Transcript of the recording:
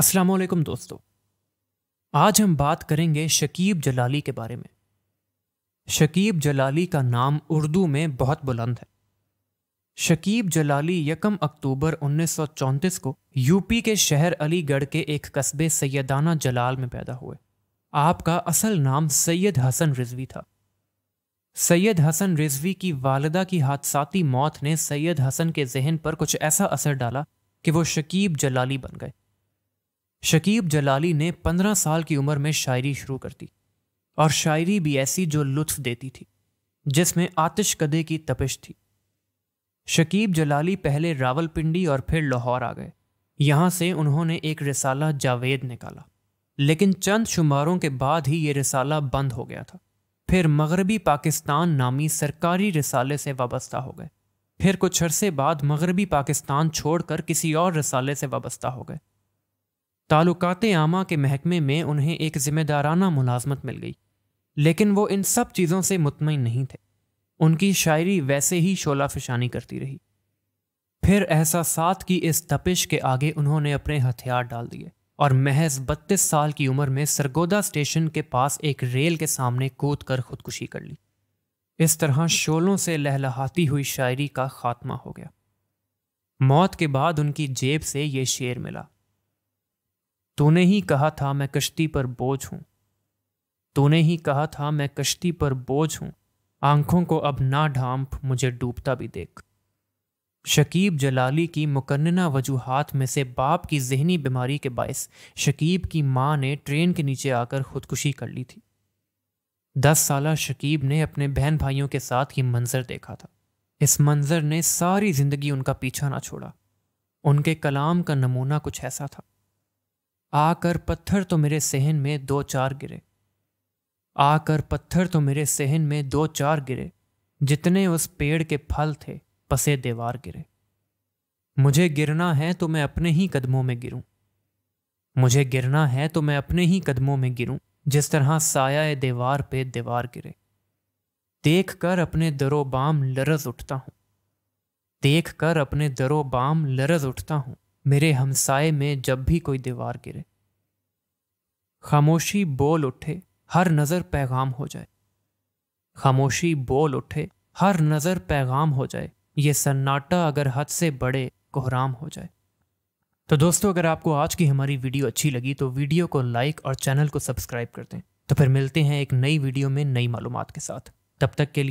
अस्सलाम वालेकुम दोस्तों आज हम बात करेंगे शकीब जलाली के बारे में शकीब जलाली का नाम उर्दू में बहुत बुलंद है शकीब जलाली यकम अक्टूबर 1934 को यूपी के शहर अलीगढ़ के एक कस्बे सैदाना जलाल में पैदा हुए आपका असल नाम सैयद हसन रिजवी था सैयद हसन रिजवी की वालदा की हादसाती मौत ने सैयद हसन के जहन पर कुछ ऐसा असर डाला कि वो शकीब जलाली बन गए शकीब जलाली ने पंद्रह साल की उम्र में शायरी शुरू कर दी और शायरी भी ऐसी जो लुत्फ देती थी जिसमें आतिश कदे की तपिश थी शकीब जलाली पहले रावलपिंडी और फिर लाहौर आ गए यहाँ से उन्होंने एक रिसाला जावेद निकाला लेकिन चंद शुमारों के बाद ही ये रिसाला बंद हो गया था फिर मगरबी पाकिस्तान नामी सरकारी रिसाले से वाबस्ता हो गए फिर कुछ अरसे बाद मगरबी पाकिस्तान छोड़कर किसी और रिसाले से वाबस्ता हो गए तालुकात आमा के महकमे में उन्हें एक ज़िम्मेदाराना मुलाजमत मिल गई लेकिन वो इन सब चीज़ों से मुतमिन नहीं थे उनकी शायरी वैसे ही शोला फिशानी करती रही फिर एहसास की इस तपिश के आगे उन्होंने अपने हथियार डाल दिए और महज बत्तीस साल की उम्र में सरगोदा स्टेशन के पास एक रेल के सामने कूद कर खुदकुशी कर ली इस तरह शोलों से लहलहाती हुई शायरी का खात्मा हो गया मौत के बाद उनकी जेब से ये शेर मिला तूने ही कहा था मैं कश्ती पर बोझ हूँ तूने ही कहा था मैं कश्ती पर बोझ हूँ आंखों को अब ना ढांप मुझे डूबता भी देख शकीब जलाली की मुकन्ना वजूहत में से बाप की जहनी बीमारी के बायस शकीब की माँ ने ट्रेन के नीचे आकर खुदकुशी कर ली थी दस साल शकीब ने अपने बहन भाइयों के साथ ये मंज़र देखा था इस मंज़र ने सारी ज़िंदगी उनका पीछा ना छोड़ा उनके कलाम का नमूना कुछ ऐसा था आकर पत्थर तो मेरे सहन में दो चार गिरे आकर पत्थर तो मेरे सहन में दो चार गिरे जितने उस पेड़ के फल थे पसे दीवार गिरे मुझे गिरना है तो मैं अपने ही कदमों में गिरूं मुझे गिरना है तो मैं अपने ही कदमों में गिरूं जिस तरह साया दीवार पे दीवार गिरे देख कर अपने दरो बाम लरज उठता हूं देख कर अपने दरो बाम लरज उठता हूं मेरे हमसाए में जब भी कोई दीवार गिरे खामोशी बोल उठे हर नज़र पैगाम हो जाए खामोशी बोल उठे हर नज़र पैगाम हो जाए ये सन्नाटा अगर हद से बड़े कोहराम हो जाए तो दोस्तों अगर आपको आज की हमारी वीडियो अच्छी लगी तो वीडियो को लाइक और चैनल को सब्सक्राइब कर दें तो फिर मिलते हैं एक नई वीडियो में नई मालूम के साथ तब तक के लिए